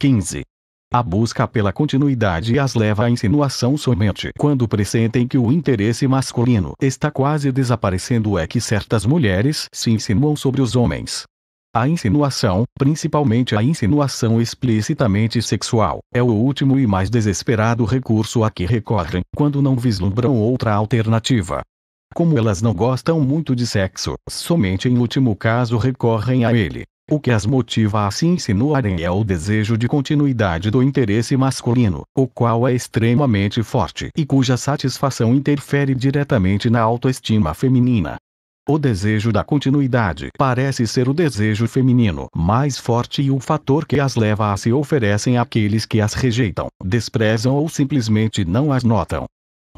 15. A busca pela continuidade as leva à insinuação somente quando pressentem que o interesse masculino está quase desaparecendo é que certas mulheres se insinuam sobre os homens. A insinuação, principalmente a insinuação explicitamente sexual, é o último e mais desesperado recurso a que recorrem quando não vislumbram outra alternativa. Como elas não gostam muito de sexo, somente em último caso recorrem a ele. O que as motiva a se insinuarem é o desejo de continuidade do interesse masculino, o qual é extremamente forte e cuja satisfação interfere diretamente na autoestima feminina. O desejo da continuidade parece ser o desejo feminino mais forte e o fator que as leva a se oferecem àqueles que as rejeitam, desprezam ou simplesmente não as notam.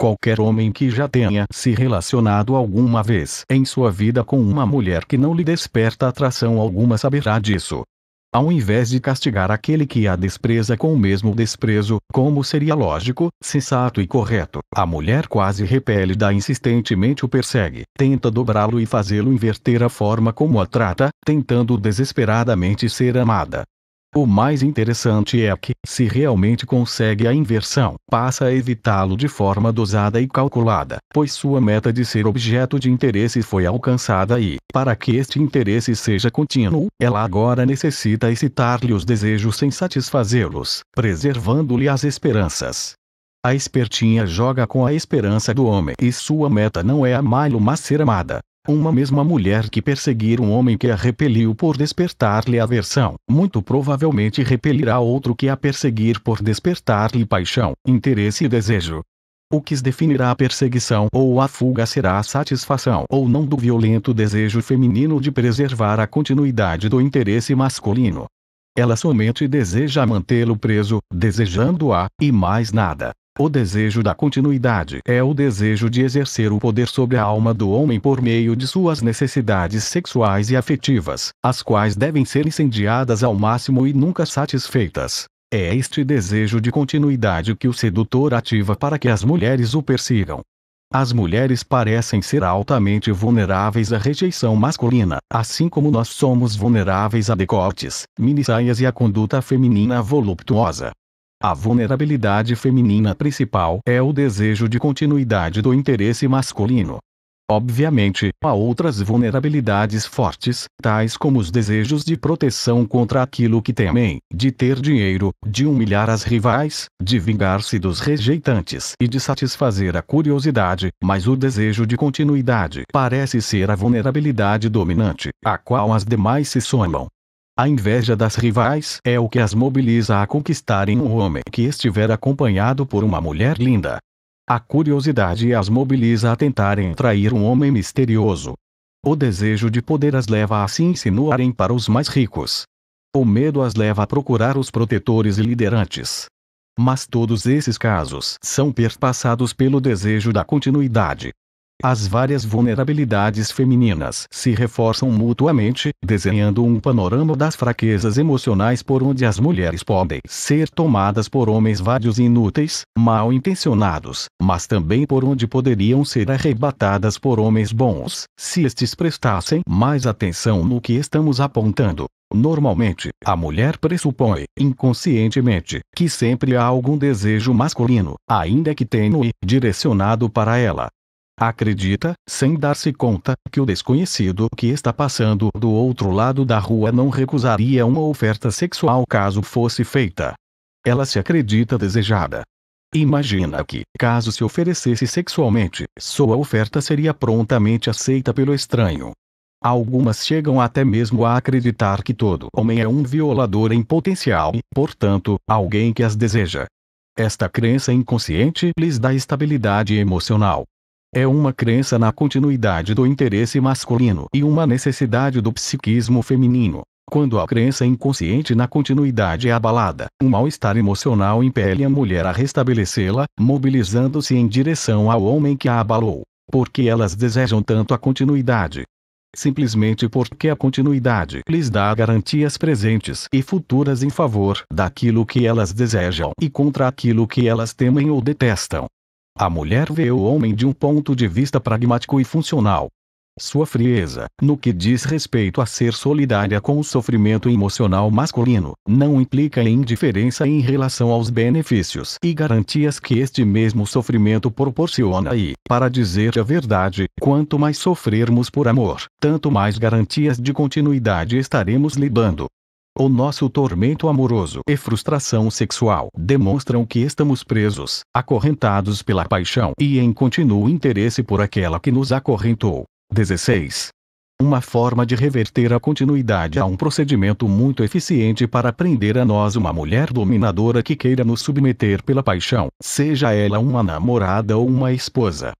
Qualquer homem que já tenha se relacionado alguma vez em sua vida com uma mulher que não lhe desperta atração alguma saberá disso. Ao invés de castigar aquele que a despreza com o mesmo desprezo, como seria lógico, sensato e correto, a mulher quase repele da insistentemente o persegue, tenta dobrá-lo e fazê-lo inverter a forma como a trata, tentando desesperadamente ser amada. O mais interessante é que, se realmente consegue a inversão, passa a evitá-lo de forma dosada e calculada, pois sua meta de ser objeto de interesse foi alcançada e, para que este interesse seja contínuo, ela agora necessita excitar-lhe os desejos sem satisfazê-los, preservando-lhe as esperanças. A espertinha joga com a esperança do homem e sua meta não é amá-lo mas ser amada uma mesma mulher que perseguir um homem que a repeliu por despertar-lhe aversão, muito provavelmente repelirá outro que a perseguir por despertar-lhe paixão, interesse e desejo. O que definirá a perseguição ou a fuga será a satisfação ou não do violento desejo feminino de preservar a continuidade do interesse masculino. Ela somente deseja mantê-lo preso, desejando-a, e mais nada. O desejo da continuidade é o desejo de exercer o poder sobre a alma do homem por meio de suas necessidades sexuais e afetivas, as quais devem ser incendiadas ao máximo e nunca satisfeitas. É este desejo de continuidade que o sedutor ativa para que as mulheres o persigam. As mulheres parecem ser altamente vulneráveis à rejeição masculina, assim como nós somos vulneráveis a decotes, minissaias e à conduta feminina voluptuosa. A vulnerabilidade feminina principal é o desejo de continuidade do interesse masculino. Obviamente, há outras vulnerabilidades fortes, tais como os desejos de proteção contra aquilo que temem, de ter dinheiro, de humilhar as rivais, de vingar-se dos rejeitantes e de satisfazer a curiosidade, mas o desejo de continuidade parece ser a vulnerabilidade dominante, a qual as demais se somam. A inveja das rivais é o que as mobiliza a conquistarem um homem que estiver acompanhado por uma mulher linda. A curiosidade as mobiliza a tentarem trair um homem misterioso. O desejo de poder as leva a se insinuarem para os mais ricos. O medo as leva a procurar os protetores e liderantes. Mas todos esses casos são perpassados pelo desejo da continuidade. As várias vulnerabilidades femininas se reforçam mutuamente, desenhando um panorama das fraquezas emocionais por onde as mulheres podem ser tomadas por homens vários e inúteis, mal intencionados, mas também por onde poderiam ser arrebatadas por homens bons, se estes prestassem mais atenção no que estamos apontando. Normalmente, a mulher pressupõe, inconscientemente, que sempre há algum desejo masculino, ainda que tenue, direcionado para ela. Acredita, sem dar-se conta, que o desconhecido que está passando do outro lado da rua não recusaria uma oferta sexual caso fosse feita. Ela se acredita desejada. Imagina que, caso se oferecesse sexualmente, sua oferta seria prontamente aceita pelo estranho. Algumas chegam até mesmo a acreditar que todo homem é um violador em potencial e, portanto, alguém que as deseja. Esta crença inconsciente lhes dá estabilidade emocional, é uma crença na continuidade do interesse masculino e uma necessidade do psiquismo feminino. Quando a crença inconsciente na continuidade é abalada, um mal-estar emocional impele a mulher a restabelecê-la, mobilizando-se em direção ao homem que a abalou. Porque elas desejam tanto a continuidade. Simplesmente porque a continuidade lhes dá garantias presentes e futuras em favor daquilo que elas desejam e contra aquilo que elas temem ou detestam. A mulher vê o homem de um ponto de vista pragmático e funcional. Sua frieza, no que diz respeito a ser solidária com o sofrimento emocional masculino, não implica indiferença em relação aos benefícios e garantias que este mesmo sofrimento proporciona e, para dizer a verdade, quanto mais sofrermos por amor, tanto mais garantias de continuidade estaremos lidando ou nosso tormento amoroso e frustração sexual demonstram que estamos presos, acorrentados pela paixão e em contínuo interesse por aquela que nos acorrentou. 16. Uma forma de reverter a continuidade é um procedimento muito eficiente para prender a nós uma mulher dominadora que queira nos submeter pela paixão, seja ela uma namorada ou uma esposa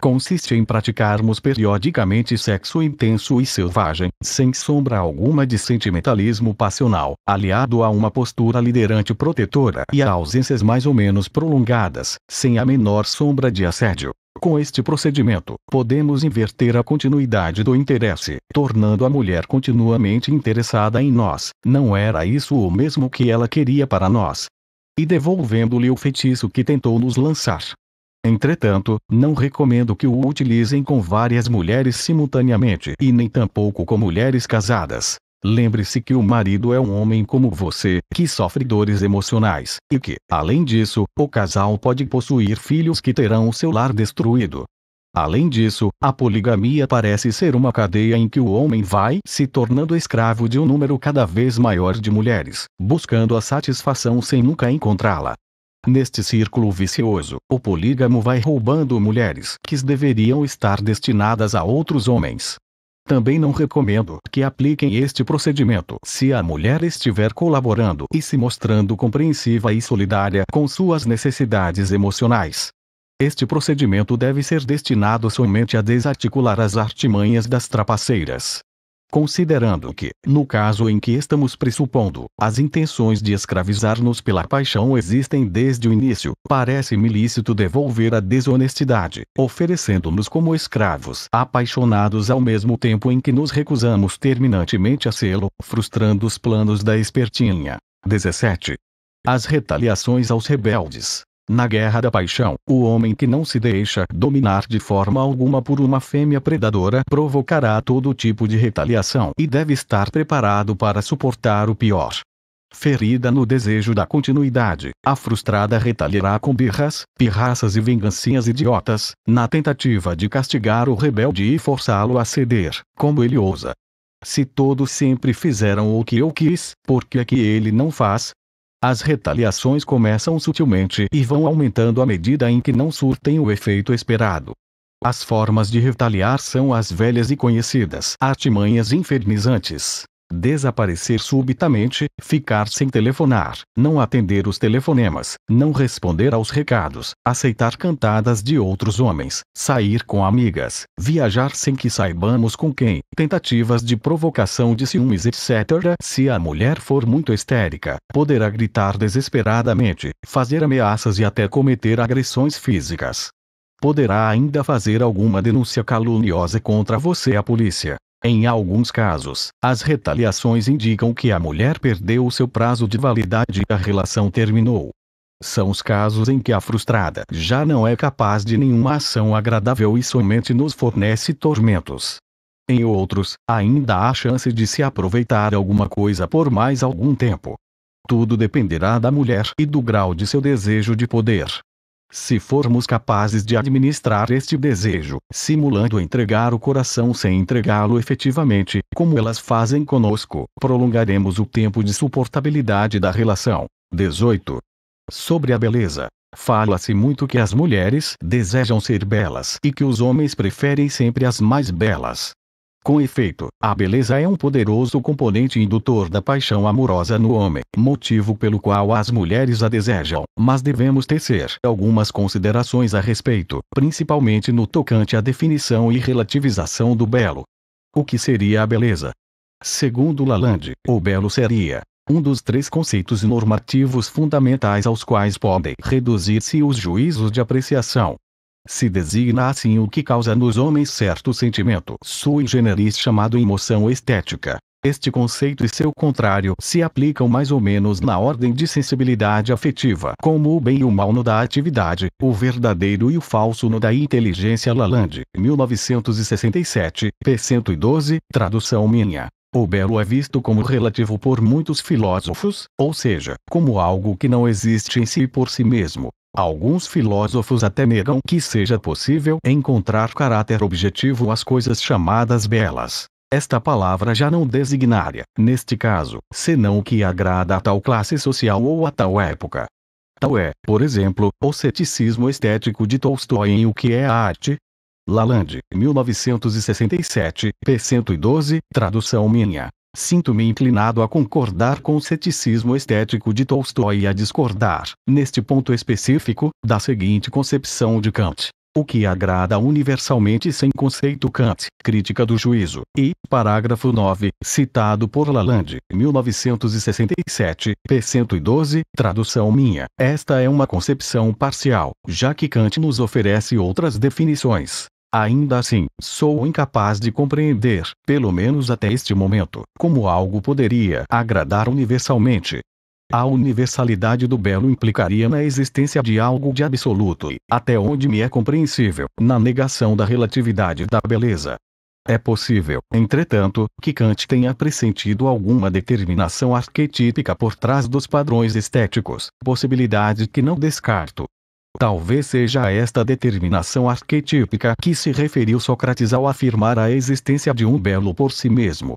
consiste em praticarmos periodicamente sexo intenso e selvagem, sem sombra alguma de sentimentalismo passional, aliado a uma postura liderante protetora e a ausências mais ou menos prolongadas, sem a menor sombra de assédio. Com este procedimento, podemos inverter a continuidade do interesse, tornando a mulher continuamente interessada em nós, não era isso o mesmo que ela queria para nós, e devolvendo-lhe o feitiço que tentou nos lançar. Entretanto, não recomendo que o utilizem com várias mulheres simultaneamente e nem tampouco com mulheres casadas. Lembre-se que o marido é um homem como você, que sofre dores emocionais, e que, além disso, o casal pode possuir filhos que terão o seu lar destruído. Além disso, a poligamia parece ser uma cadeia em que o homem vai se tornando escravo de um número cada vez maior de mulheres, buscando a satisfação sem nunca encontrá-la. Neste círculo vicioso, o polígamo vai roubando mulheres que deveriam estar destinadas a outros homens. Também não recomendo que apliquem este procedimento se a mulher estiver colaborando e se mostrando compreensiva e solidária com suas necessidades emocionais. Este procedimento deve ser destinado somente a desarticular as artimanhas das trapaceiras, Considerando que, no caso em que estamos pressupondo, as intenções de escravizar-nos pela paixão existem desde o início, parece-me lícito devolver a desonestidade, oferecendo-nos como escravos apaixonados ao mesmo tempo em que nos recusamos terminantemente a sê-lo, frustrando os planos da espertinha. 17. As retaliações aos rebeldes na guerra da paixão, o homem que não se deixa dominar de forma alguma por uma fêmea predadora provocará todo tipo de retaliação e deve estar preparado para suportar o pior. Ferida no desejo da continuidade, a frustrada retaliará com birras, pirraças e vingancinhas idiotas, na tentativa de castigar o rebelde e forçá-lo a ceder, como ele ousa. Se todos sempre fizeram o que eu quis, por que é que ele não faz? As retaliações começam sutilmente e vão aumentando à medida em que não surtem o efeito esperado. As formas de retaliar são as velhas e conhecidas artimanhas infernizantes, Desaparecer subitamente, ficar sem telefonar, não atender os telefonemas, não responder aos recados, aceitar cantadas de outros homens, sair com amigas, viajar sem que saibamos com quem, tentativas de provocação de ciúmes, etc. Se a mulher for muito histérica, poderá gritar desesperadamente, fazer ameaças e até cometer agressões físicas poderá ainda fazer alguma denúncia caluniosa contra você à polícia, em alguns casos, as retaliações indicam que a mulher perdeu seu prazo de validade e a relação terminou. São os casos em que a frustrada já não é capaz de nenhuma ação agradável e somente nos fornece tormentos. Em outros, ainda há chance de se aproveitar alguma coisa por mais algum tempo. Tudo dependerá da mulher e do grau de seu desejo de poder. Se formos capazes de administrar este desejo, simulando entregar o coração sem entregá-lo efetivamente, como elas fazem conosco, prolongaremos o tempo de suportabilidade da relação. 18. Sobre a beleza. Fala-se muito que as mulheres desejam ser belas e que os homens preferem sempre as mais belas. Com efeito, a beleza é um poderoso componente indutor da paixão amorosa no homem, motivo pelo qual as mulheres a desejam, mas devemos tecer algumas considerações a respeito, principalmente no tocante à definição e relativização do belo. O que seria a beleza? Segundo Lalande, o belo seria um dos três conceitos normativos fundamentais aos quais podem reduzir-se os juízos de apreciação. Se designa assim o que causa nos homens certo sentimento sua generis chamado emoção estética. Este conceito e seu contrário se aplicam mais ou menos na ordem de sensibilidade afetiva, como o bem e o mal no da atividade, o verdadeiro e o falso no da inteligência Lalande, 1967, p. 112, tradução minha. O belo é visto como relativo por muitos filósofos, ou seja, como algo que não existe em si por si mesmo. Alguns filósofos até negam que seja possível encontrar caráter objetivo às coisas chamadas belas. Esta palavra já não designaria, neste caso, senão o que agrada a tal classe social ou a tal época. Tal é, por exemplo, o ceticismo estético de Tolstói em O que é a arte? Lalande, 1967, p. 112, tradução minha. Sinto-me inclinado a concordar com o ceticismo estético de Tolstói e a discordar, neste ponto específico, da seguinte concepção de Kant. O que agrada universalmente sem conceito Kant, Crítica do Juízo, e, parágrafo 9, citado por Lalande, 1967, p. 112, tradução minha. Esta é uma concepção parcial, já que Kant nos oferece outras definições. Ainda assim, sou incapaz de compreender, pelo menos até este momento, como algo poderia agradar universalmente. A universalidade do belo implicaria na existência de algo de absoluto e, até onde me é compreensível, na negação da relatividade da beleza. É possível, entretanto, que Kant tenha pressentido alguma determinação arquetípica por trás dos padrões estéticos, possibilidade que não descarto. Talvez seja esta determinação arquetípica que se referiu Sócrates ao afirmar a existência de um belo por si mesmo.